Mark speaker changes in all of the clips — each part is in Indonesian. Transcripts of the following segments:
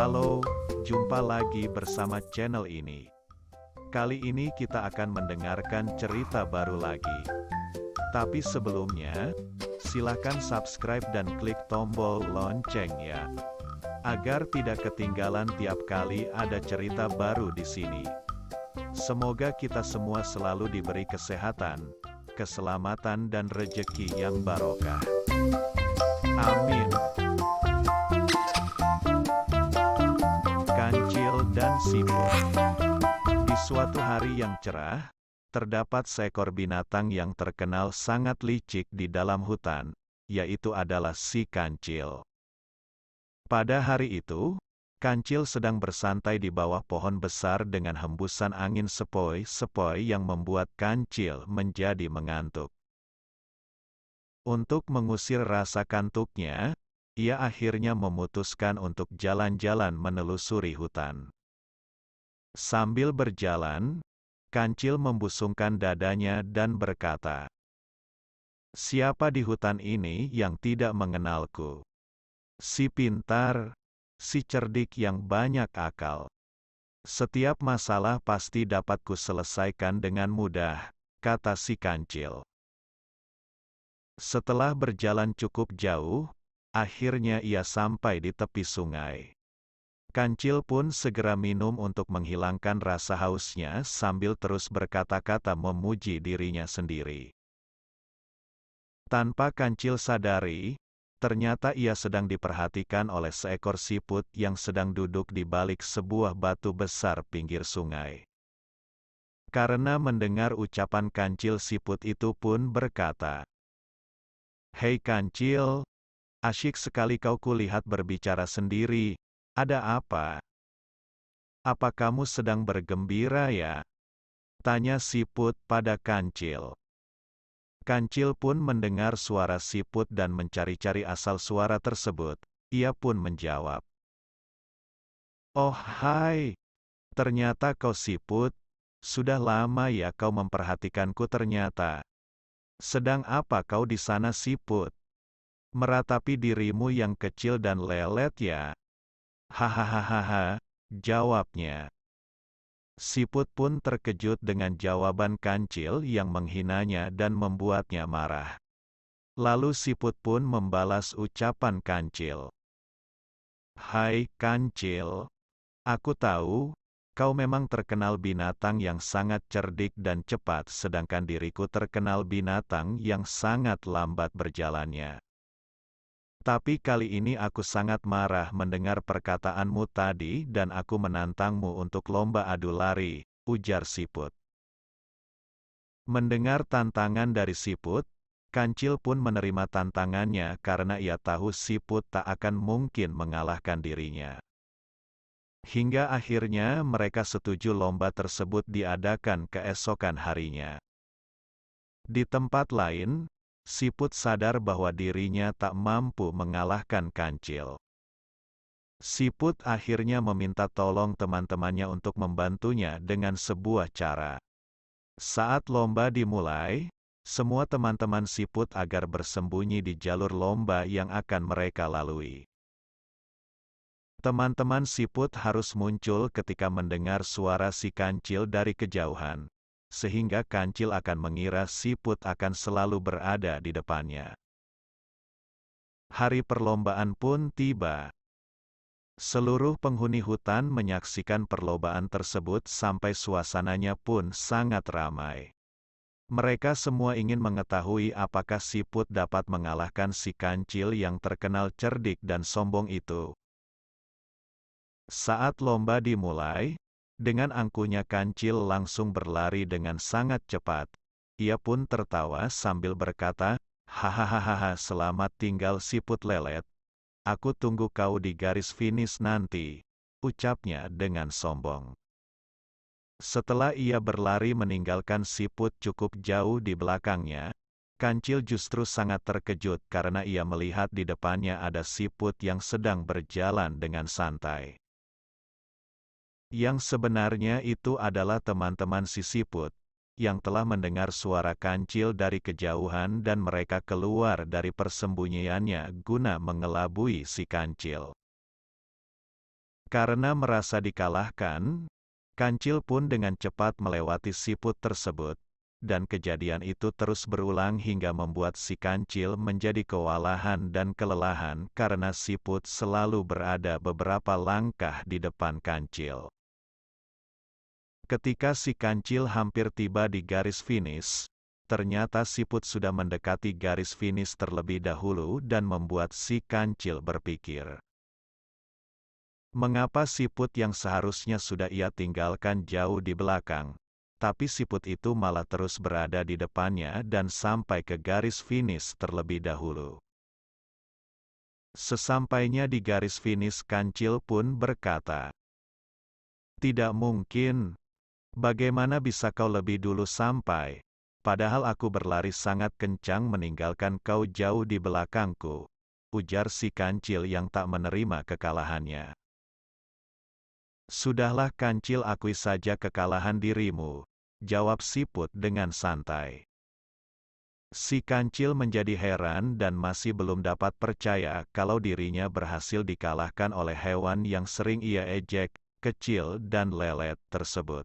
Speaker 1: Halo, jumpa lagi bersama channel ini. Kali ini kita akan mendengarkan cerita baru lagi. Tapi sebelumnya, silakan subscribe dan klik tombol loncengnya. Agar tidak ketinggalan tiap kali ada cerita baru di sini. Semoga kita semua selalu diberi kesehatan, keselamatan dan rejeki yang barokah. Amin. Simbol Di suatu hari yang cerah, terdapat seekor binatang yang terkenal sangat licik di dalam hutan, yaitu adalah si kancil. Pada hari itu, kancil sedang bersantai di bawah pohon besar dengan hembusan angin sepoi-sepoi yang membuat kancil menjadi mengantuk. Untuk mengusir rasa kantuknya, ia akhirnya memutuskan untuk jalan-jalan menelusuri hutan. Sambil berjalan, Kancil membusungkan dadanya dan berkata, Siapa di hutan ini yang tidak mengenalku? Si pintar, si cerdik yang banyak akal. Setiap masalah pasti dapat selesaikan dengan mudah, kata si kancil. Setelah berjalan cukup jauh, akhirnya ia sampai di tepi sungai. Kancil pun segera minum untuk menghilangkan rasa hausnya sambil terus berkata-kata memuji dirinya sendiri. Tanpa Kancil sadari, ternyata ia sedang diperhatikan oleh seekor siput yang sedang duduk di balik sebuah batu besar pinggir sungai. Karena mendengar ucapan Kancil siput itu pun berkata, Hei Kancil, asyik sekali kau kulihat berbicara sendiri, ada apa? Apa kamu sedang bergembira ya? Tanya siput pada kancil. Kancil pun mendengar suara siput dan mencari-cari asal suara tersebut. Ia pun menjawab. Oh hai, ternyata kau siput. Sudah lama ya kau memperhatikanku ternyata. Sedang apa kau di sana siput? Meratapi dirimu yang kecil dan lelet ya. Hahaha, jawabnya. Siput pun terkejut dengan jawaban kancil yang menghinanya dan membuatnya marah. Lalu Siput pun membalas ucapan kancil. Hai, kancil. Aku tahu, kau memang terkenal binatang yang sangat cerdik dan cepat sedangkan diriku terkenal binatang yang sangat lambat berjalannya. Tapi kali ini aku sangat marah mendengar perkataanmu tadi dan aku menantangmu untuk lomba adu lari, ujar Siput. Mendengar tantangan dari Siput, Kancil pun menerima tantangannya karena ia tahu Siput tak akan mungkin mengalahkan dirinya. Hingga akhirnya mereka setuju lomba tersebut diadakan keesokan harinya. Di tempat lain, Siput sadar bahwa dirinya tak mampu mengalahkan kancil. Siput akhirnya meminta tolong teman-temannya untuk membantunya dengan sebuah cara. Saat lomba dimulai, semua teman-teman siput agar bersembunyi di jalur lomba yang akan mereka lalui. Teman-teman siput harus muncul ketika mendengar suara si kancil dari kejauhan sehingga kancil akan mengira siput akan selalu berada di depannya. Hari perlombaan pun tiba. Seluruh penghuni hutan menyaksikan perlombaan tersebut sampai suasananya pun sangat ramai. Mereka semua ingin mengetahui apakah siput dapat mengalahkan si kancil yang terkenal cerdik dan sombong itu. Saat lomba dimulai, dengan angkunya kancil langsung berlari dengan sangat cepat. Ia pun tertawa sambil berkata, Hahaha selamat tinggal siput lelet. Aku tunggu kau di garis finish nanti. Ucapnya dengan sombong. Setelah ia berlari meninggalkan siput cukup jauh di belakangnya, Kancil justru sangat terkejut karena ia melihat di depannya ada siput yang sedang berjalan dengan santai. Yang sebenarnya itu adalah teman-teman si siput yang telah mendengar suara kancil dari kejauhan dan mereka keluar dari persembunyiannya guna mengelabui si kancil. Karena merasa dikalahkan, kancil pun dengan cepat melewati siput tersebut, dan kejadian itu terus berulang hingga membuat si kancil menjadi kewalahan dan kelelahan karena siput selalu berada beberapa langkah di depan kancil. Ketika si kancil hampir tiba di garis finish, ternyata siput sudah mendekati garis finish terlebih dahulu dan membuat si kancil berpikir. Mengapa siput yang seharusnya sudah ia tinggalkan jauh di belakang, tapi siput itu malah terus berada di depannya dan sampai ke garis finish terlebih dahulu. Sesampainya di garis finish kancil pun berkata, Tidak mungkin, Bagaimana bisa kau lebih dulu sampai? Padahal aku berlari sangat kencang meninggalkan kau jauh di belakangku, ujar si kancil yang tak menerima kekalahannya. Sudahlah kancil akui saja kekalahan dirimu, jawab siput dengan santai. Si kancil menjadi heran dan masih belum dapat percaya kalau dirinya berhasil dikalahkan oleh hewan yang sering ia ejek, kecil dan lelet tersebut.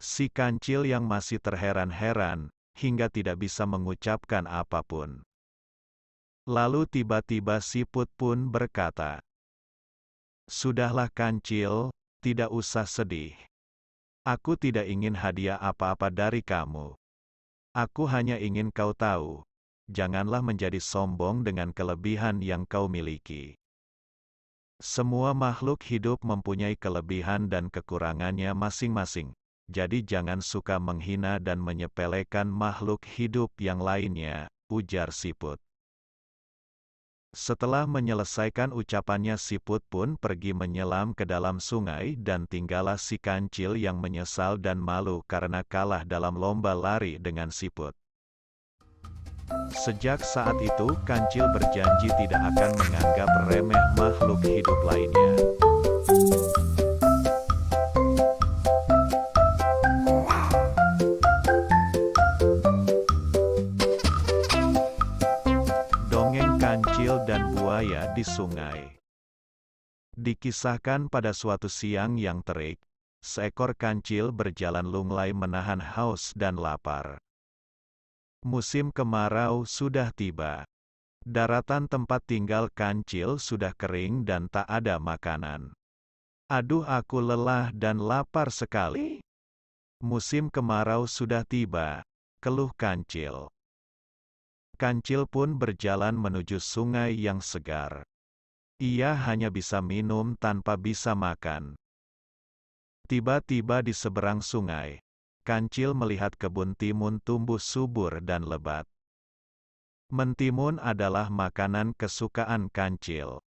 Speaker 1: Si kancil yang masih terheran-heran, hingga tidak bisa mengucapkan apapun. Lalu tiba-tiba siput pun berkata, Sudahlah kancil, tidak usah sedih. Aku tidak ingin hadiah apa-apa dari kamu. Aku hanya ingin kau tahu, janganlah menjadi sombong dengan kelebihan yang kau miliki. Semua makhluk hidup mempunyai kelebihan dan kekurangannya masing-masing, jadi jangan suka menghina dan menyepelekan makhluk hidup yang lainnya, ujar Siput. Setelah menyelesaikan ucapannya Siput pun pergi menyelam ke dalam sungai dan tinggallah si kancil yang menyesal dan malu karena kalah dalam lomba lari dengan Siput. Sejak saat itu kancil berjanji tidak akan menganggap remeh makhluk hidup lainnya. Di sungai. Dikisahkan pada suatu siang yang terik, seekor kancil berjalan lunglai menahan haus dan lapar. Musim kemarau sudah tiba. Daratan tempat tinggal kancil sudah kering dan tak ada makanan. Aduh aku lelah dan lapar sekali. Musim kemarau sudah tiba, keluh kancil. Kancil pun berjalan menuju sungai yang segar. Ia hanya bisa minum tanpa bisa makan. Tiba-tiba di seberang sungai, Kancil melihat kebun timun tumbuh subur dan lebat. Mentimun adalah makanan kesukaan Kancil.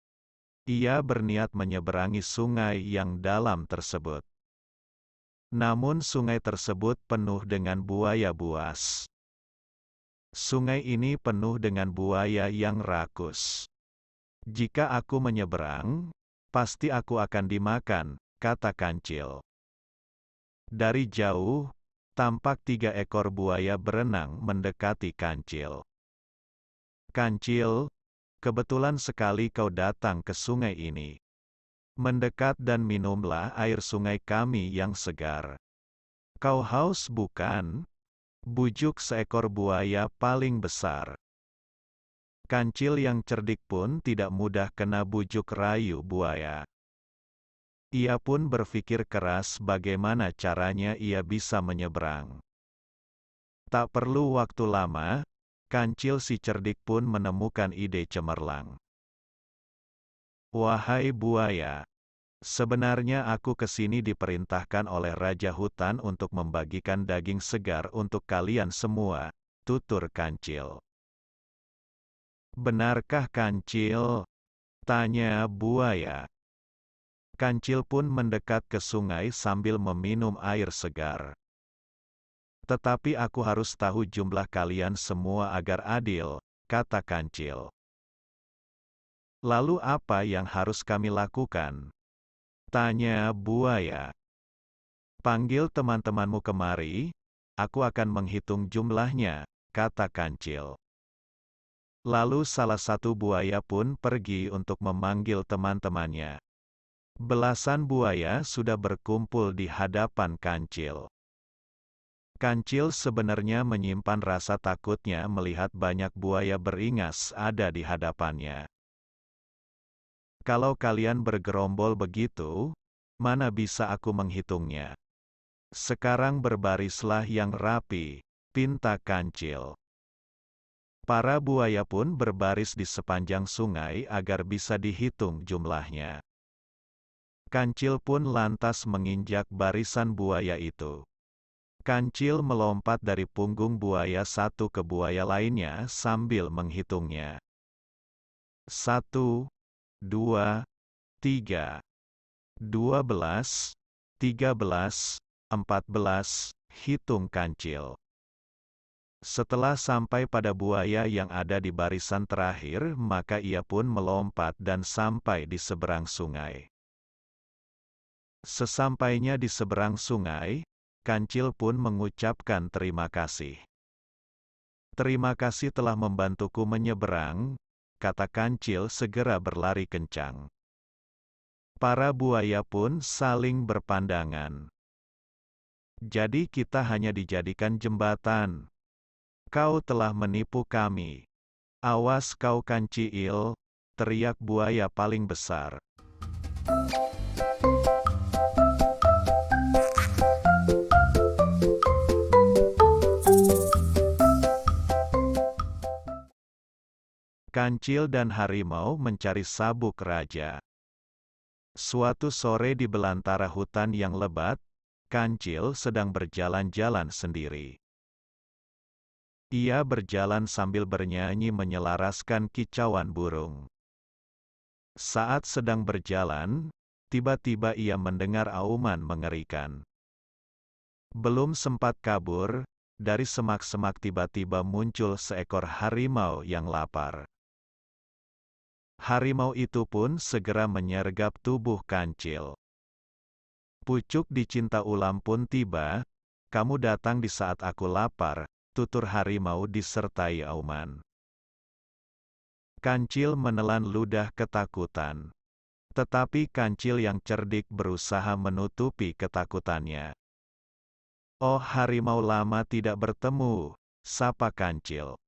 Speaker 1: Ia berniat menyeberangi sungai yang dalam tersebut. Namun sungai tersebut penuh dengan buaya buas. Sungai ini penuh dengan buaya yang rakus. Jika aku menyeberang, pasti aku akan dimakan, kata kancil. Dari jauh, tampak tiga ekor buaya berenang mendekati kancil. Kancil, kebetulan sekali kau datang ke sungai ini. Mendekat dan minumlah air sungai kami yang segar. Kau haus bukan? Bujuk seekor buaya paling besar. Kancil yang cerdik pun tidak mudah kena bujuk rayu buaya. Ia pun berpikir keras bagaimana caranya ia bisa menyeberang. Tak perlu waktu lama, kancil si cerdik pun menemukan ide cemerlang. Wahai buaya, Sebenarnya aku kesini diperintahkan oleh Raja Hutan untuk membagikan daging segar untuk kalian semua, tutur kancil. Benarkah kancil? Tanya buaya. Kancil pun mendekat ke sungai sambil meminum air segar. Tetapi aku harus tahu jumlah kalian semua agar adil, kata kancil. Lalu apa yang harus kami lakukan? Tanya buaya. Panggil teman-temanmu kemari, aku akan menghitung jumlahnya, kata kancil. Lalu salah satu buaya pun pergi untuk memanggil teman-temannya. Belasan buaya sudah berkumpul di hadapan kancil. Kancil sebenarnya menyimpan rasa takutnya melihat banyak buaya beringas ada di hadapannya. Kalau kalian bergerombol begitu, mana bisa aku menghitungnya? Sekarang berbarislah yang rapi, pinta kancil. Para buaya pun berbaris di sepanjang sungai agar bisa dihitung jumlahnya. Kancil pun lantas menginjak barisan buaya itu. Kancil melompat dari punggung buaya satu ke buaya lainnya sambil menghitungnya. Satu, dua, tiga, dua belas, tiga belas, empat belas, hitung kancil. Setelah sampai pada buaya yang ada di barisan terakhir, maka ia pun melompat dan sampai di seberang sungai. Sesampainya di seberang sungai, kancil pun mengucapkan terima kasih. Terima kasih telah membantuku menyeberang, kata kancil segera berlari kencang. Para buaya pun saling berpandangan. Jadi kita hanya dijadikan jembatan, Kau telah menipu kami. Awas kau kanciil, teriak buaya paling besar. Kancil dan harimau mencari sabuk raja. Suatu sore di belantara hutan yang lebat, Kancil sedang berjalan-jalan sendiri. Ia berjalan sambil bernyanyi menyelaraskan kicauan burung. Saat sedang berjalan, tiba-tiba ia mendengar auman mengerikan. Belum sempat kabur, dari semak-semak tiba-tiba muncul seekor harimau yang lapar. Harimau itu pun segera menyergap tubuh kancil. Pucuk dicinta ulam pun tiba, kamu datang di saat aku lapar, tutur harimau disertai auman. Kancil menelan ludah ketakutan. Tetapi kancil yang cerdik berusaha menutupi ketakutannya. Oh harimau lama tidak bertemu, sapa kancil.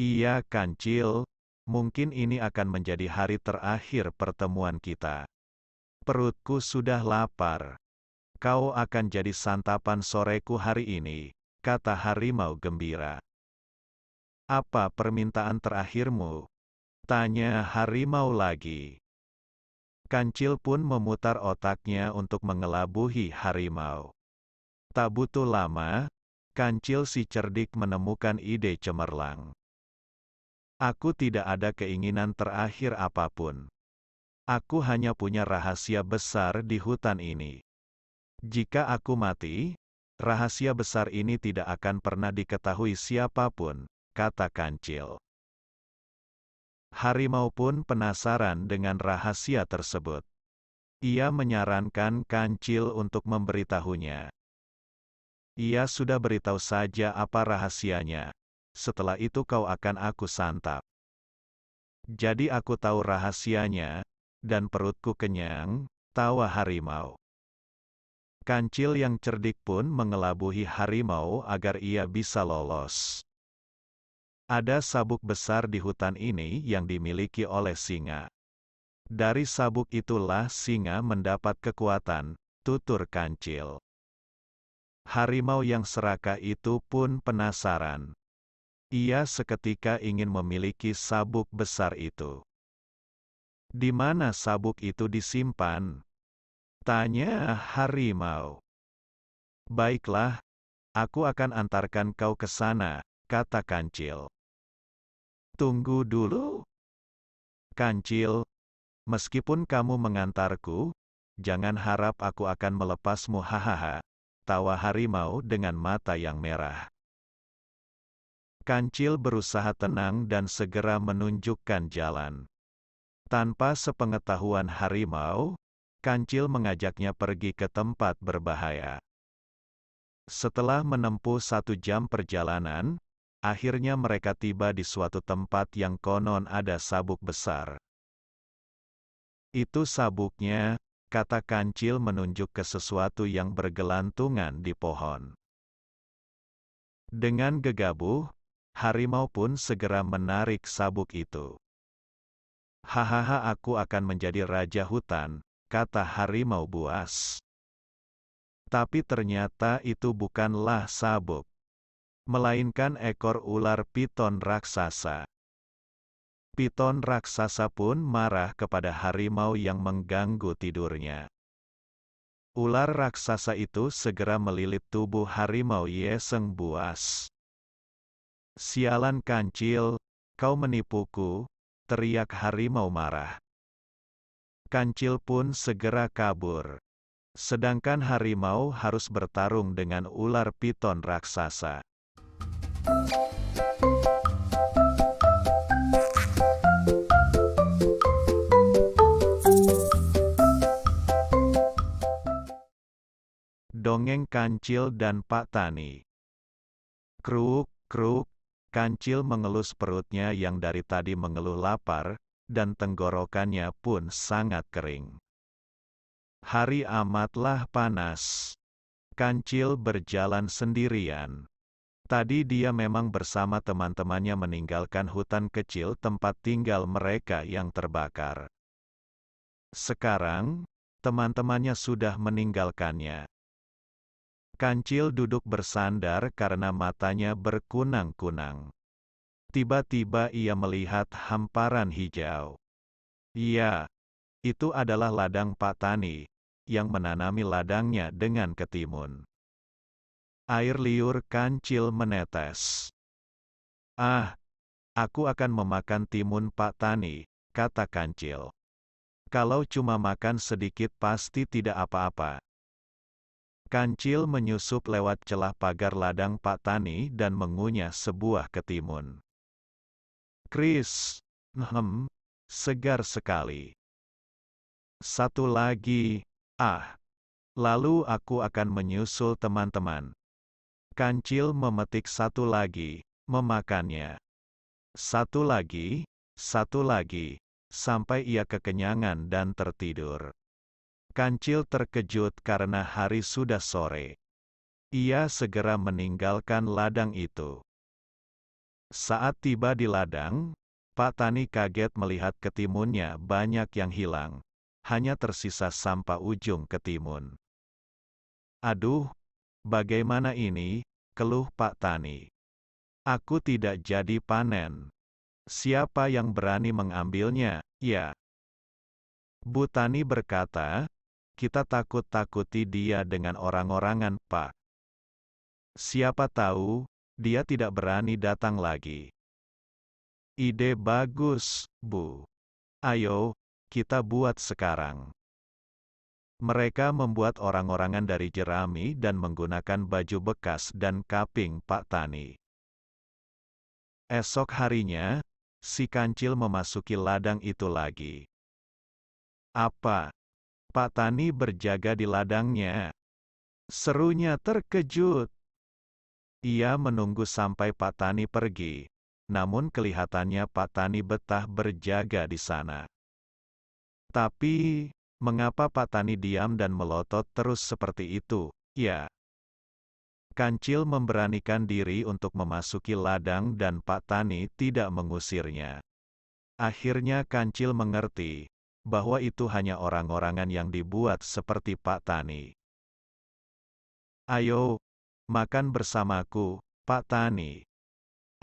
Speaker 1: Iya kancil, mungkin ini akan menjadi hari terakhir pertemuan kita. Perutku sudah lapar. Kau akan jadi santapan soreku hari ini kata harimau gembira. Apa permintaan terakhirmu? Tanya harimau lagi. Kancil pun memutar otaknya untuk mengelabuhi harimau. Tak butuh lama, kancil si cerdik menemukan ide cemerlang. Aku tidak ada keinginan terakhir apapun. Aku hanya punya rahasia besar di hutan ini. Jika aku mati, Rahasia besar ini tidak akan pernah diketahui siapapun, kata Kancil. Harimau pun penasaran dengan rahasia tersebut. Ia menyarankan Kancil untuk memberitahunya. Ia sudah beritahu saja apa rahasianya. Setelah itu kau akan aku santap. Jadi aku tahu rahasianya, dan perutku kenyang, tawa harimau. Kancil yang cerdik pun mengelabuhi harimau agar ia bisa lolos. Ada sabuk besar di hutan ini yang dimiliki oleh singa. Dari sabuk itulah singa mendapat kekuatan, tutur kancil. Harimau yang serakah itu pun penasaran. Ia seketika ingin memiliki sabuk besar itu. Di mana sabuk itu disimpan? Tanya harimau. Baiklah, aku akan antarkan kau ke sana, kata kancil. Tunggu dulu. Kancil, meskipun kamu mengantarku, jangan harap aku akan melepasmu hahaha, tawa harimau dengan mata yang merah. Kancil berusaha tenang dan segera menunjukkan jalan. Tanpa sepengetahuan harimau, Kancil mengajaknya pergi ke tempat berbahaya. Setelah menempuh satu jam perjalanan, akhirnya mereka tiba di suatu tempat yang konon ada sabuk besar. Itu sabuknya, kata Kancil menunjuk ke sesuatu yang bergelantungan di pohon. Dengan gegabah, harimau pun segera menarik sabuk itu. Hahaha aku akan menjadi raja hutan, kata harimau buas. Tapi ternyata itu bukanlah sabuk, melainkan ekor ular piton raksasa. Piton raksasa pun marah kepada harimau yang mengganggu tidurnya. Ular raksasa itu segera melilit tubuh harimau Yeseng Buas. Sialan kancil, kau menipuku, teriak harimau marah kancil pun segera kabur. Sedangkan harimau harus bertarung dengan ular piton raksasa. Dongeng Kancil dan Pak Tani Kruk, kruk, Kancil mengelus perutnya yang dari tadi mengeluh lapar, dan tenggorokannya pun sangat kering. Hari amatlah panas. Kancil berjalan sendirian. Tadi dia memang bersama teman-temannya meninggalkan hutan kecil tempat tinggal mereka yang terbakar. Sekarang, teman-temannya sudah meninggalkannya. Kancil duduk bersandar karena matanya berkunang-kunang. Tiba-tiba ia melihat hamparan hijau. Iya, itu adalah ladang Pak Tani, yang menanami ladangnya dengan ketimun. Air liur kancil menetes. Ah, aku akan memakan timun Pak Tani, kata kancil. Kalau cuma makan sedikit pasti tidak apa-apa. Kancil menyusup lewat celah pagar ladang Pak Tani dan mengunyah sebuah ketimun. Chris. Hmm, segar sekali. Satu lagi, ah. Lalu aku akan menyusul teman-teman. Kancil memetik satu lagi, memakannya. Satu lagi, satu lagi, sampai ia kekenyangan dan tertidur. Kancil terkejut karena hari sudah sore. Ia segera meninggalkan ladang itu. Saat tiba di ladang, Pak Tani kaget melihat ketimunnya banyak yang hilang. Hanya tersisa sampah ujung ketimun. Aduh, bagaimana ini, keluh Pak Tani. Aku tidak jadi panen. Siapa yang berani mengambilnya, ya? Bu Tani berkata, kita takut-takuti dia dengan orang-orangan, Pak. Siapa tahu, dia tidak berani datang lagi. Ide bagus, Bu. Ayo, kita buat sekarang. Mereka membuat orang-orangan dari jerami dan menggunakan baju bekas dan kaping Pak Tani. Esok harinya, si kancil memasuki ladang itu lagi. Apa? Pak Tani berjaga di ladangnya. Serunya terkejut. Ia menunggu sampai Pak Tani pergi, namun kelihatannya Pak Tani betah berjaga di sana. Tapi, mengapa Pak Tani diam dan melotot terus seperti itu, ya? Kancil memberanikan diri untuk memasuki ladang dan Pak Tani tidak mengusirnya. Akhirnya Kancil mengerti, bahwa itu hanya orang-orangan yang dibuat seperti Pak Tani. Ayo, makan bersamaku, Pak Tani.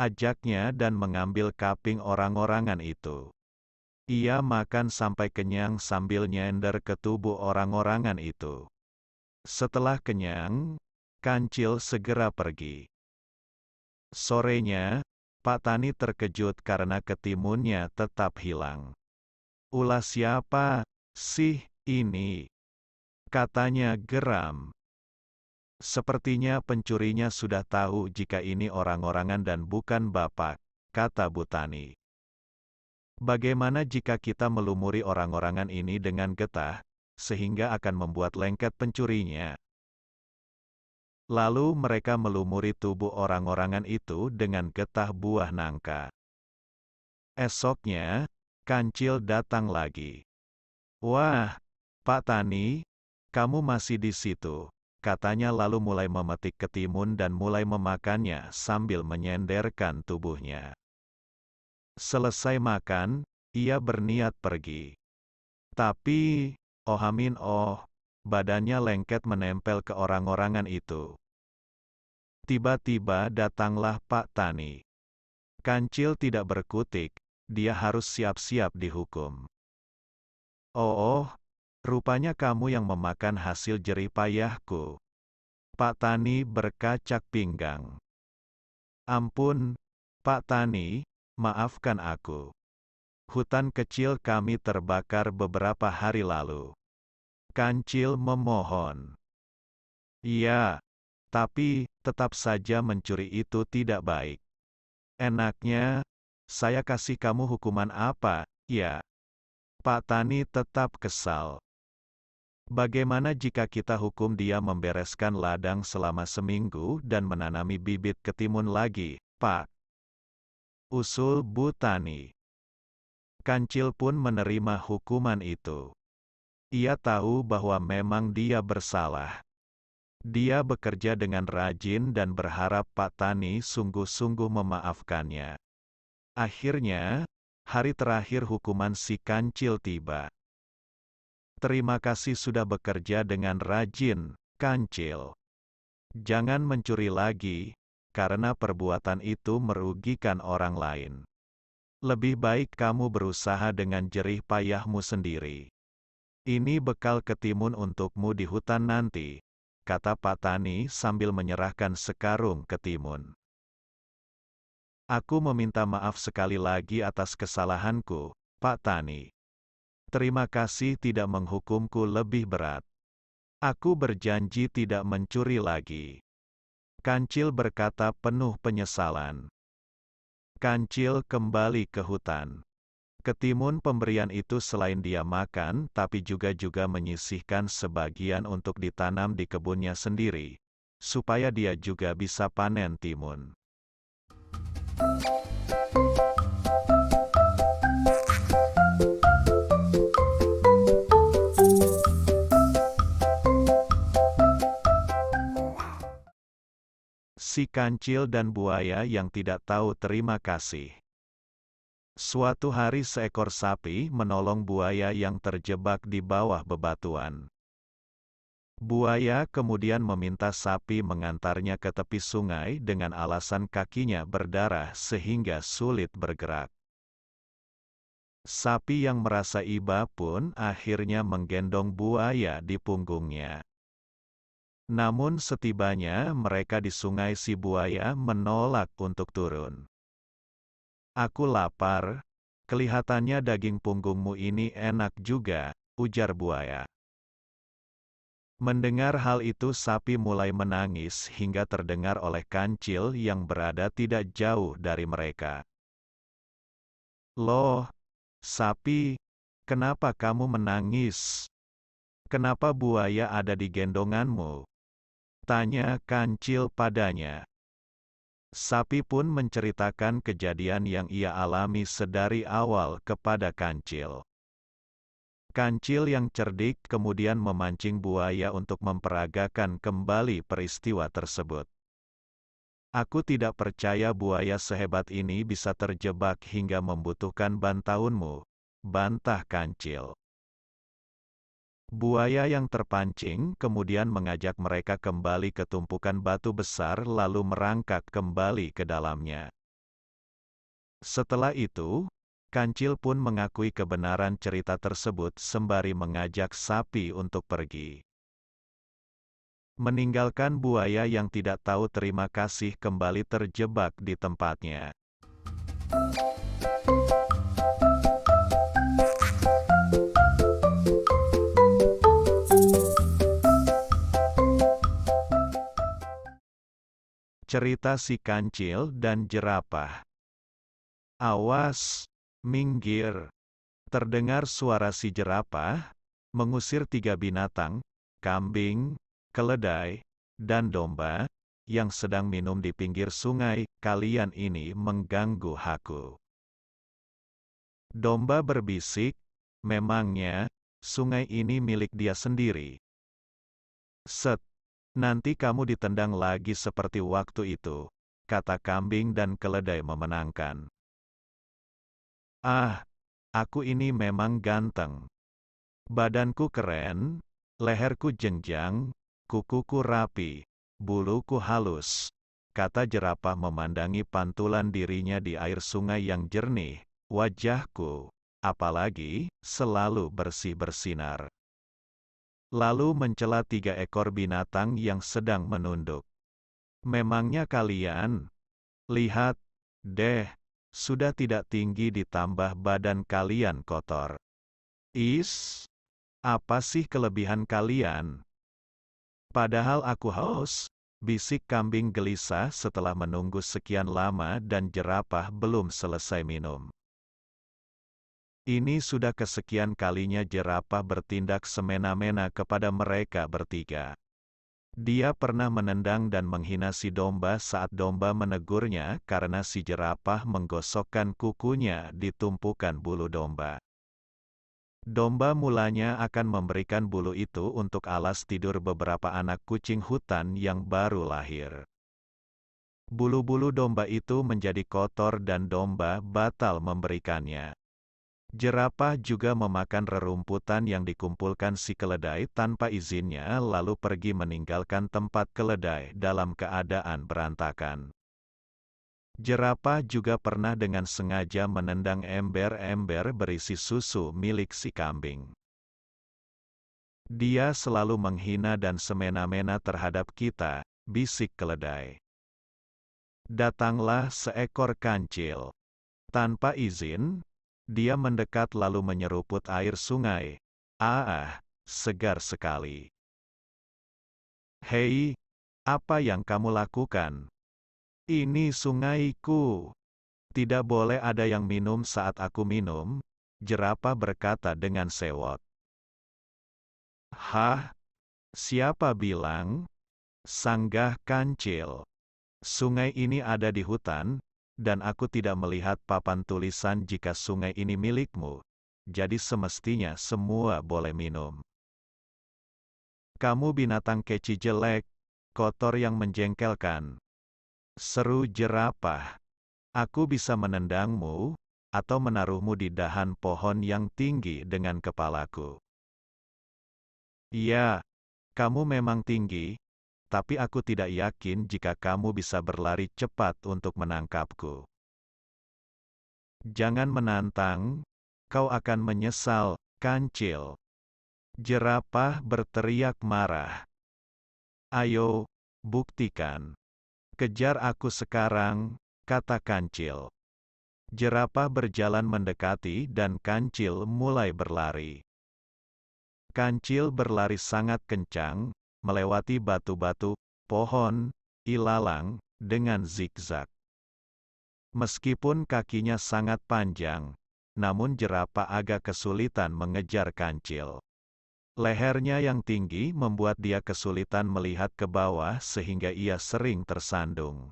Speaker 1: Ajaknya dan mengambil kaping orang-orangan itu. Ia makan sampai kenyang sambil nyender ke tubuh orang-orangan itu. Setelah kenyang, Kancil segera pergi. Sorenya, Pak Tani terkejut karena ketimunnya tetap hilang. Ulah siapa sih ini? Katanya geram. Sepertinya pencurinya sudah tahu jika ini orang-orangan dan bukan bapak, kata Butani. Bagaimana jika kita melumuri orang-orangan ini dengan getah, sehingga akan membuat lengket pencurinya? Lalu mereka melumuri tubuh orang-orangan itu dengan getah buah nangka. Esoknya, Kancil datang lagi. Wah, Pak Tani, kamu masih di situ katanya lalu mulai memetik ketimun dan mulai memakannya sambil menyenderkan tubuhnya. Selesai makan, ia berniat pergi. Tapi, Ohamin Oh, badannya lengket menempel ke orang-orangan itu. Tiba-tiba datanglah Pak Tani. Kancil tidak berkutik, dia harus siap-siap dihukum. Oh, oh, Rupanya kamu yang memakan hasil jerih payahku. Pak Tani berkacak pinggang. Ampun, Pak Tani, maafkan aku. Hutan kecil kami terbakar beberapa hari lalu. Kancil memohon. Iya, tapi tetap saja mencuri itu tidak baik. Enaknya, saya kasih kamu hukuman apa, ya? Pak Tani tetap kesal. Bagaimana jika kita hukum dia membereskan ladang selama seminggu dan menanami bibit ketimun lagi, Pak? Usul Butani. Kancil pun menerima hukuman itu. Ia tahu bahwa memang dia bersalah. Dia bekerja dengan rajin dan berharap Pak Tani sungguh-sungguh memaafkannya. Akhirnya, hari terakhir hukuman si kancil tiba. Terima kasih sudah bekerja dengan rajin, kancil. Jangan mencuri lagi, karena perbuatan itu merugikan orang lain. Lebih baik kamu berusaha dengan jerih payahmu sendiri. Ini bekal ketimun untukmu di hutan nanti, kata Pak Tani sambil menyerahkan sekarung ketimun. Aku meminta maaf sekali lagi atas kesalahanku, Pak Tani. Terima kasih tidak menghukumku lebih berat. Aku berjanji tidak mencuri lagi. Kancil berkata penuh penyesalan. Kancil kembali ke hutan. Ketimun pemberian itu selain dia makan, tapi juga-juga menyisihkan sebagian untuk ditanam di kebunnya sendiri, supaya dia juga bisa panen timun. si kancil dan buaya yang tidak tahu terima kasih. Suatu hari seekor sapi menolong buaya yang terjebak di bawah bebatuan. Buaya kemudian meminta sapi mengantarnya ke tepi sungai dengan alasan kakinya berdarah sehingga sulit bergerak. Sapi yang merasa iba pun akhirnya menggendong buaya di punggungnya. Namun setibanya mereka di sungai si buaya menolak untuk turun. Aku lapar, kelihatannya daging punggungmu ini enak juga, ujar buaya. Mendengar hal itu sapi mulai menangis hingga terdengar oleh kancil yang berada tidak jauh dari mereka. Loh, sapi, kenapa kamu menangis? Kenapa buaya ada di gendonganmu? Tanya kancil padanya. Sapi pun menceritakan kejadian yang ia alami sedari awal kepada kancil. Kancil yang cerdik kemudian memancing buaya untuk memperagakan kembali peristiwa tersebut. Aku tidak percaya buaya sehebat ini bisa terjebak hingga membutuhkan bantaunmu, bantah kancil. Buaya yang terpancing kemudian mengajak mereka kembali ke tumpukan batu besar lalu merangkak kembali ke dalamnya. Setelah itu, Kancil pun mengakui kebenaran cerita tersebut sembari mengajak sapi untuk pergi. Meninggalkan buaya yang tidak tahu terima kasih kembali terjebak di tempatnya. Cerita si kancil dan jerapah. Awas, minggir. Terdengar suara si jerapah, mengusir tiga binatang, kambing, keledai, dan domba, yang sedang minum di pinggir sungai, kalian ini mengganggu aku. Domba berbisik, memangnya, sungai ini milik dia sendiri. Set, Nanti kamu ditendang lagi seperti waktu itu, kata kambing dan keledai memenangkan. Ah, aku ini memang ganteng. Badanku keren, leherku jenjang, kukuku rapi, buluku halus. Kata jerapah memandangi pantulan dirinya di air sungai yang jernih, wajahku, apalagi, selalu bersih bersinar lalu mencela tiga ekor binatang yang sedang menunduk. Memangnya kalian? Lihat, deh, sudah tidak tinggi ditambah badan kalian kotor. Is, apa sih kelebihan kalian? Padahal aku haus, bisik kambing gelisah setelah menunggu sekian lama dan jerapah belum selesai minum. Ini sudah kesekian kalinya jerapah bertindak semena-mena kepada mereka bertiga. Dia pernah menendang dan menghina si domba saat domba menegurnya karena si jerapah menggosokkan kukunya di tumpukan bulu domba. Domba mulanya akan memberikan bulu itu untuk alas tidur beberapa anak kucing hutan yang baru lahir. Bulu-bulu domba itu menjadi kotor dan domba batal memberikannya. Jerapah juga memakan rerumputan yang dikumpulkan si keledai tanpa izinnya lalu pergi meninggalkan tempat keledai dalam keadaan berantakan. Jerapah juga pernah dengan sengaja menendang ember-ember berisi susu milik si kambing. Dia selalu menghina dan semena-mena terhadap kita, bisik keledai. Datanglah seekor kancil. Tanpa izin, dia mendekat lalu menyeruput air sungai. Ah, segar sekali. Hei, apa yang kamu lakukan? Ini sungaiku. Tidak boleh ada yang minum saat aku minum, jerapa berkata dengan sewot. Hah? Siapa bilang? Sanggah kancil. Sungai ini ada di hutan, dan aku tidak melihat papan tulisan jika sungai ini milikmu, jadi semestinya semua boleh minum. Kamu binatang keci jelek, kotor yang menjengkelkan. Seru jerapah. Aku bisa menendangmu, atau menaruhmu di dahan pohon yang tinggi dengan kepalaku. Iya, kamu memang tinggi, tapi aku tidak yakin jika kamu bisa berlari cepat untuk menangkapku. Jangan menantang, kau akan menyesal, kancil. Jerapah berteriak marah. Ayo, buktikan. Kejar aku sekarang, kata kancil. Jerapah berjalan mendekati dan kancil mulai berlari. Kancil berlari sangat kencang, melewati batu-batu, pohon, ilalang, dengan zigzag. Meskipun kakinya sangat panjang, namun jerapah agak kesulitan mengejar kancil. Lehernya yang tinggi membuat dia kesulitan melihat ke bawah sehingga ia sering tersandung.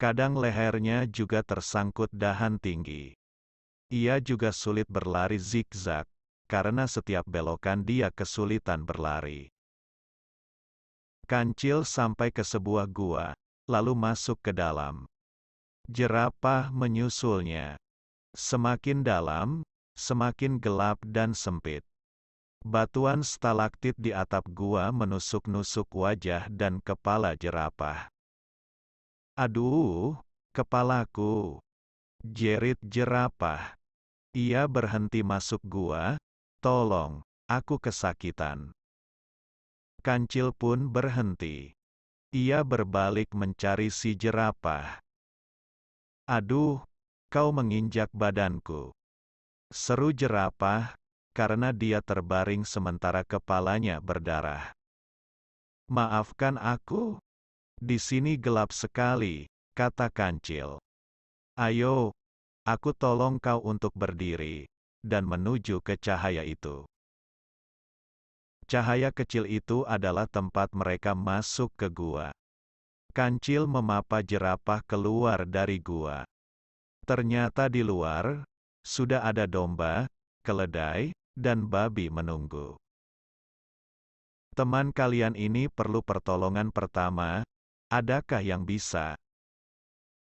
Speaker 1: Kadang lehernya juga tersangkut dahan tinggi. Ia juga sulit berlari zigzag, karena setiap belokan dia kesulitan berlari. Kancil sampai ke sebuah gua, lalu masuk ke dalam. Jerapah menyusulnya. Semakin dalam, semakin gelap dan sempit. Batuan stalaktit di atap gua menusuk-nusuk wajah dan kepala jerapah. Aduh, kepalaku. Jerit jerapah. Ia berhenti masuk gua. Tolong, aku kesakitan kancil pun berhenti. Ia berbalik mencari si jerapah. Aduh, kau menginjak badanku. Seru jerapah, karena dia terbaring sementara kepalanya berdarah. Maafkan aku. Di sini gelap sekali, kata kancil. Ayo, aku tolong kau untuk berdiri, dan menuju ke cahaya itu. Cahaya kecil itu adalah tempat mereka masuk ke gua. Kancil memapa jerapah keluar dari gua. Ternyata di luar, sudah ada domba, keledai, dan babi menunggu. Teman kalian ini perlu pertolongan pertama, adakah yang bisa?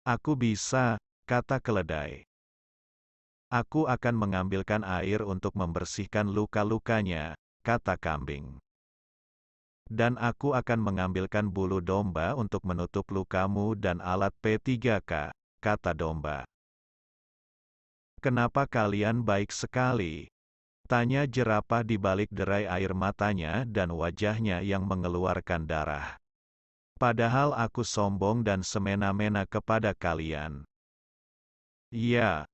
Speaker 1: Aku bisa, kata keledai. Aku akan mengambilkan air untuk membersihkan luka-lukanya, kata kambing. Dan aku akan mengambilkan bulu domba untuk menutup lukamu dan alat P3K, kata domba. Kenapa kalian baik sekali? Tanya jerapah di balik derai air matanya dan wajahnya yang mengeluarkan darah. Padahal aku sombong dan semena-mena kepada kalian. Ya,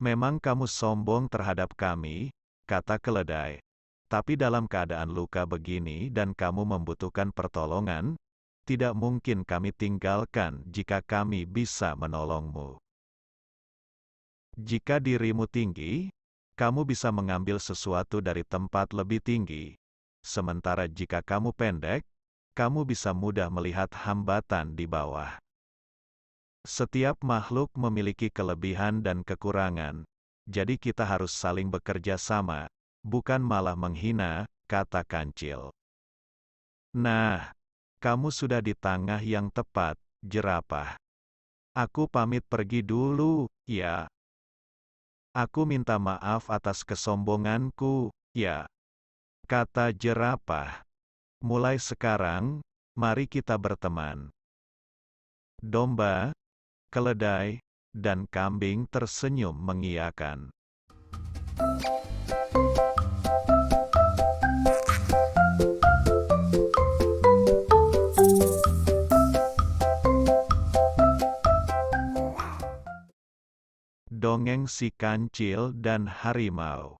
Speaker 1: memang kamu sombong terhadap kami, kata keledai. Tapi dalam keadaan luka begini dan kamu membutuhkan pertolongan, tidak mungkin kami tinggalkan jika kami bisa menolongmu. Jika dirimu tinggi, kamu bisa mengambil sesuatu dari tempat lebih tinggi. Sementara jika kamu pendek, kamu bisa mudah melihat hambatan di bawah. Setiap makhluk memiliki kelebihan dan kekurangan, jadi kita harus saling bekerja sama bukan malah menghina, kata kancil. Nah, kamu sudah di tangah yang tepat, jerapah. Aku pamit pergi dulu, ya. Aku minta maaf atas kesombonganku, ya. Kata jerapah. Mulai sekarang, mari kita berteman. Domba, keledai, dan kambing tersenyum mengiakan. dongeng si kancil dan harimau.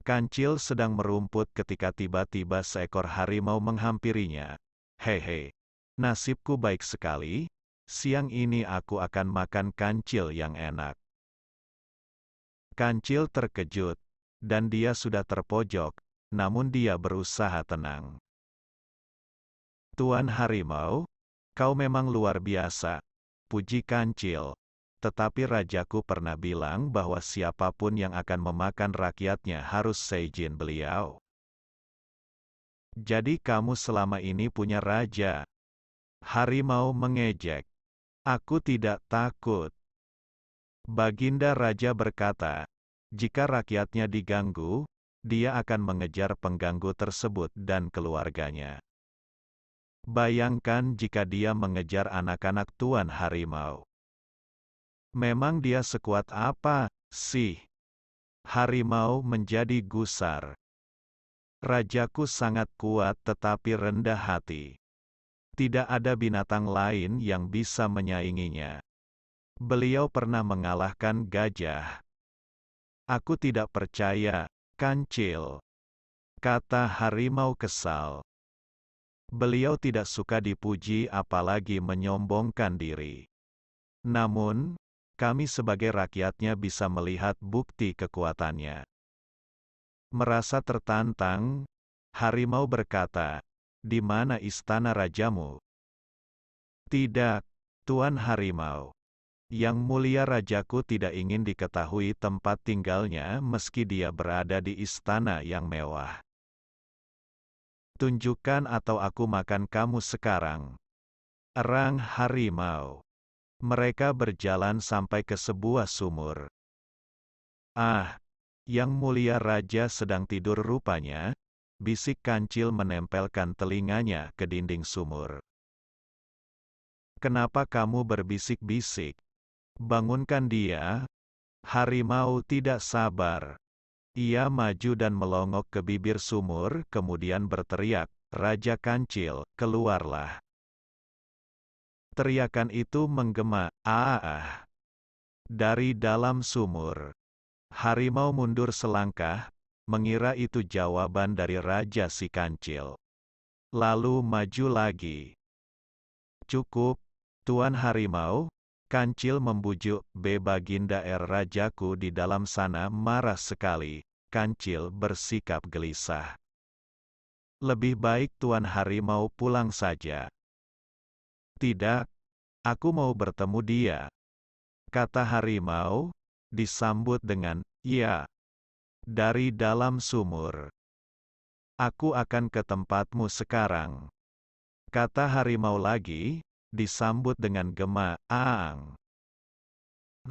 Speaker 1: Kancil sedang merumput ketika tiba-tiba seekor harimau menghampirinya. Hehe, nasibku baik sekali, siang ini aku akan makan kancil yang enak. Kancil terkejut, dan dia sudah terpojok, namun dia berusaha tenang. Tuan Harimau, kau memang luar biasa, puji kancil. Tetapi rajaku pernah bilang bahwa siapapun yang akan memakan rakyatnya harus seizin beliau. Jadi kamu selama ini punya raja. Harimau mengejek. Aku tidak takut. Baginda Raja berkata, jika rakyatnya diganggu, dia akan mengejar pengganggu tersebut dan keluarganya. Bayangkan jika dia mengejar anak-anak Tuan Harimau. Memang dia sekuat apa, sih? Harimau menjadi gusar. Rajaku sangat kuat tetapi rendah hati. Tidak ada binatang lain yang bisa menyainginya. Beliau pernah mengalahkan gajah. Aku tidak percaya, kancil. Kata harimau kesal. Beliau tidak suka dipuji apalagi menyombongkan diri. Namun, kami sebagai rakyatnya bisa melihat bukti kekuatannya. Merasa tertantang, harimau berkata, "Di mana istana rajamu?" "Tidak, Tuan Harimau. Yang mulia rajaku tidak ingin diketahui tempat tinggalnya meski dia berada di istana yang mewah." Tunjukkan atau aku makan kamu sekarang. Erang harimau. Mereka berjalan sampai ke sebuah sumur. Ah, yang mulia raja sedang tidur rupanya, bisik kancil menempelkan telinganya ke dinding sumur. Kenapa kamu berbisik-bisik? Bangunkan dia. Harimau tidak sabar. Ia maju dan melongok ke bibir sumur, kemudian berteriak, Raja Kancil, keluarlah. Teriakan itu menggema, "Ah!" Dari dalam sumur. Harimau mundur selangkah, mengira itu jawaban dari Raja si kancil. Lalu maju lagi. Cukup, Tuan Harimau, kancil membujuk, Bebaginda Er Rajaku di dalam sana marah sekali, kancil bersikap gelisah. Lebih baik Tuan Harimau pulang saja. Tidak, aku mau bertemu dia. Kata harimau, disambut dengan, ya. Dari dalam sumur. Aku akan ke tempatmu sekarang. Kata harimau lagi, disambut dengan gema, aang.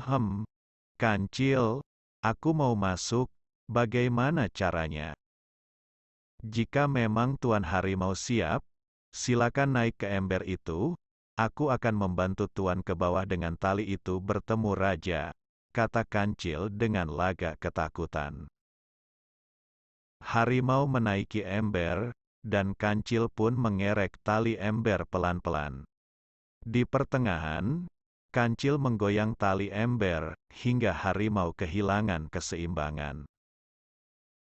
Speaker 1: Hem, kancil, aku mau masuk, bagaimana caranya? Jika memang Tuan Harimau siap, silakan naik ke ember itu, Aku akan membantu Tuan ke bawah dengan tali itu bertemu raja, kata kancil dengan laga ketakutan. Harimau menaiki ember, dan kancil pun mengerek tali ember pelan-pelan. Di pertengahan, kancil menggoyang tali ember, hingga harimau kehilangan keseimbangan.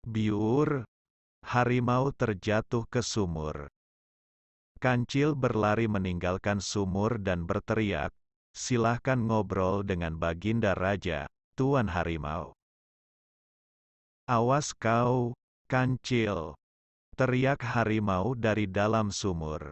Speaker 1: Biur, harimau terjatuh ke sumur. Kancil berlari meninggalkan sumur dan berteriak, silahkan ngobrol dengan Baginda Raja, Tuan Harimau. Awas kau, Kancil! Teriak harimau dari dalam sumur.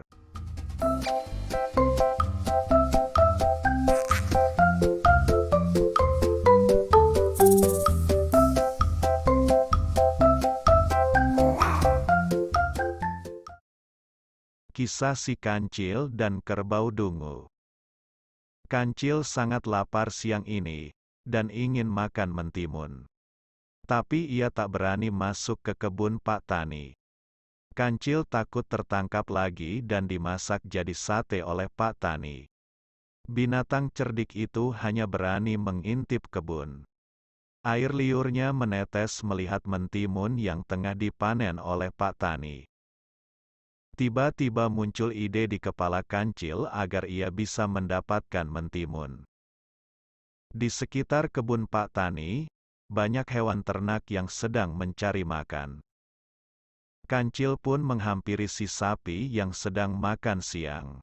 Speaker 1: Kisah si kancil dan kerbau dungu. Kancil sangat lapar siang ini dan ingin makan mentimun. Tapi ia tak berani masuk ke kebun Pak Tani. Kancil takut tertangkap lagi dan dimasak jadi sate oleh Pak Tani. Binatang cerdik itu hanya berani mengintip kebun. Air liurnya menetes melihat mentimun yang tengah dipanen oleh Pak Tani. Tiba-tiba muncul ide di kepala kancil agar ia bisa mendapatkan mentimun. Di sekitar kebun Pak Tani, banyak hewan ternak yang sedang mencari makan. Kancil pun menghampiri si sapi yang sedang makan siang.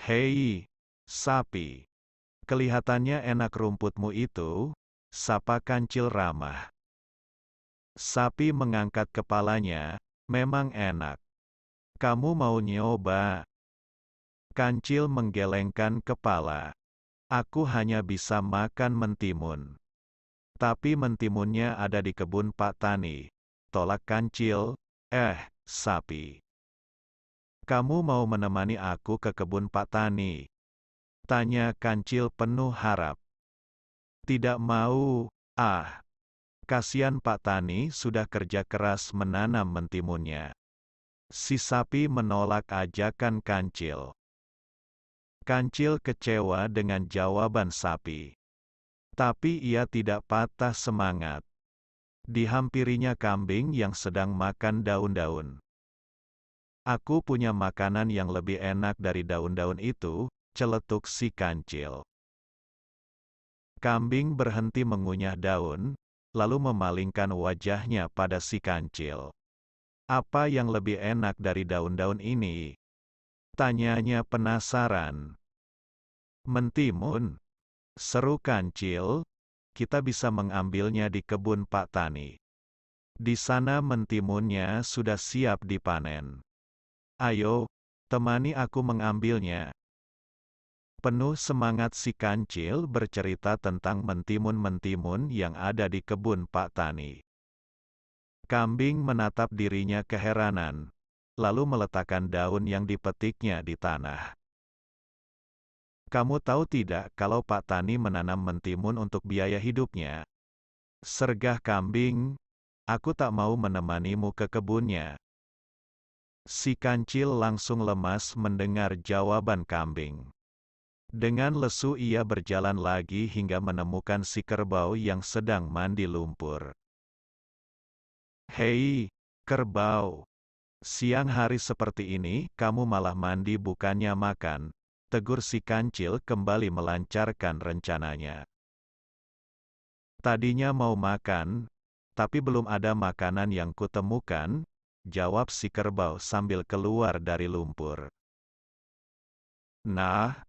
Speaker 1: Hei, sapi! Kelihatannya enak rumputmu itu, sapa kancil ramah. Sapi mengangkat kepalanya, memang enak. Kamu mau nyoba? Kancil menggelengkan kepala. Aku hanya bisa makan mentimun. Tapi mentimunnya ada di kebun Pak Tani. Tolak kancil, eh, sapi. Kamu mau menemani aku ke kebun Pak Tani? Tanya kancil penuh harap. Tidak mau, ah. Kasihan Pak Tani sudah kerja keras menanam mentimunnya. Si sapi menolak ajakan kancil. Kancil kecewa dengan jawaban sapi. Tapi ia tidak patah semangat. Dihampirinya kambing yang sedang makan daun-daun. Aku punya makanan yang lebih enak dari daun-daun itu, celetuk si kancil. Kambing berhenti mengunyah daun, lalu memalingkan wajahnya pada si kancil. Apa yang lebih enak dari daun-daun ini? Tanyanya penasaran. Mentimun? Seru kancil, kita bisa mengambilnya di kebun Pak Tani. Di sana mentimunnya sudah siap dipanen. Ayo, temani aku mengambilnya. Penuh semangat si kancil bercerita tentang mentimun-mentimun yang ada di kebun Pak Tani. Kambing menatap dirinya keheranan, lalu meletakkan daun yang dipetiknya di tanah. Kamu tahu tidak kalau Pak Tani menanam mentimun untuk biaya hidupnya? Sergah kambing, aku tak mau menemanimu ke kebunnya. Si kancil langsung lemas mendengar jawaban kambing. Dengan lesu ia berjalan lagi hingga menemukan si kerbau yang sedang mandi lumpur. Hei, kerbau. Siang hari seperti ini, kamu malah mandi bukannya makan, tegur si kancil kembali melancarkan rencananya. Tadinya mau makan, tapi belum ada makanan yang kutemukan, jawab si kerbau sambil keluar dari lumpur. Nah,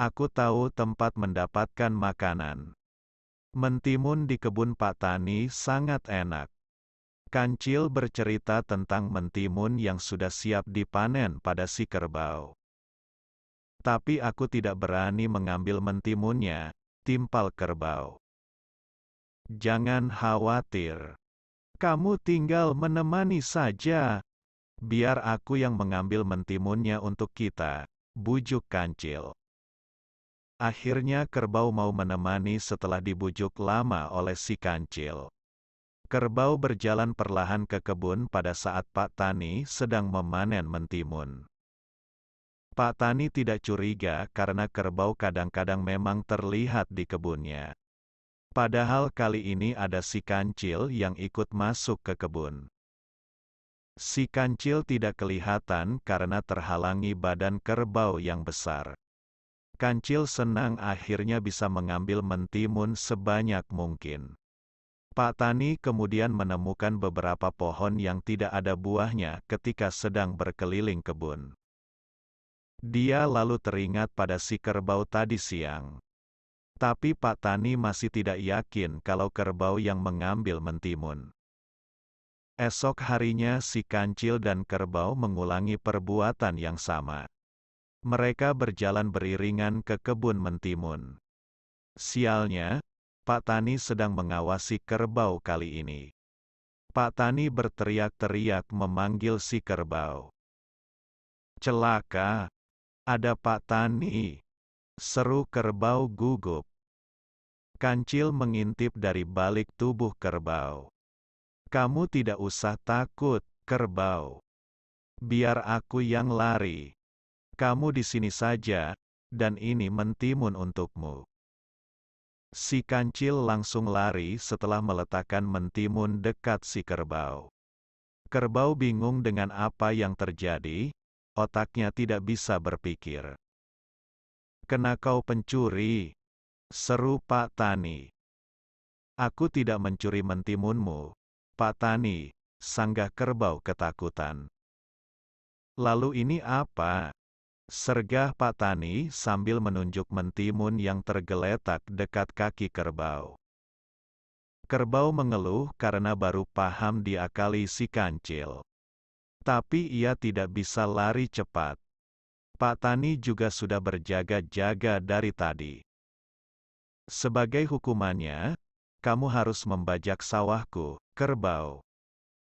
Speaker 1: aku tahu tempat mendapatkan makanan. Mentimun di kebun Pak Tani sangat enak. Kancil bercerita tentang mentimun yang sudah siap dipanen pada si kerbau. Tapi aku tidak berani mengambil mentimunnya, timpal kerbau. Jangan khawatir. Kamu tinggal menemani saja. Biar aku yang mengambil mentimunnya untuk kita, bujuk kancil. Akhirnya kerbau mau menemani setelah dibujuk lama oleh si kancil. Kerbau berjalan perlahan ke kebun pada saat Pak Tani sedang memanen mentimun. Pak Tani tidak curiga karena kerbau kadang-kadang memang terlihat di kebunnya. Padahal kali ini ada si kancil yang ikut masuk ke kebun. Si kancil tidak kelihatan karena terhalangi badan kerbau yang besar. Kancil senang akhirnya bisa mengambil mentimun sebanyak mungkin. Pak Tani kemudian menemukan beberapa pohon yang tidak ada buahnya ketika sedang berkeliling kebun. Dia lalu teringat pada si kerbau tadi siang. Tapi Pak Tani masih tidak yakin kalau kerbau yang mengambil mentimun. Esok harinya si kancil dan kerbau mengulangi perbuatan yang sama. Mereka berjalan beriringan ke kebun mentimun. Sialnya, Pak Tani sedang mengawasi kerbau kali ini. Pak Tani berteriak-teriak memanggil si kerbau. Celaka! Ada Pak Tani! Seru kerbau gugup. Kancil mengintip dari balik tubuh kerbau. Kamu tidak usah takut, kerbau. Biar aku yang lari. Kamu di sini saja, dan ini mentimun untukmu. Si kancil langsung lari setelah meletakkan mentimun dekat si kerbau. Kerbau bingung dengan apa yang terjadi, otaknya tidak bisa berpikir. Kena kau pencuri, seru Pak Tani. Aku tidak mencuri mentimunmu, Pak Tani, sanggah kerbau ketakutan. Lalu ini apa? Sergah Pak Tani sambil menunjuk mentimun yang tergeletak dekat kaki kerbau. Kerbau mengeluh karena baru paham diakali si kancil. Tapi ia tidak bisa lari cepat. Pak Tani juga sudah berjaga-jaga dari tadi. Sebagai hukumannya, kamu harus membajak sawahku, kerbau.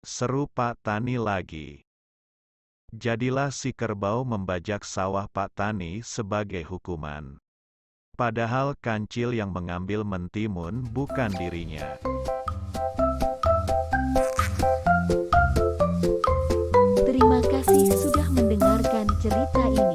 Speaker 1: Seru Pak Tani lagi. Jadilah si kerbau membajak sawah Pak Tani sebagai hukuman. Padahal kancil yang mengambil mentimun bukan dirinya. Terima kasih sudah mendengarkan cerita ini.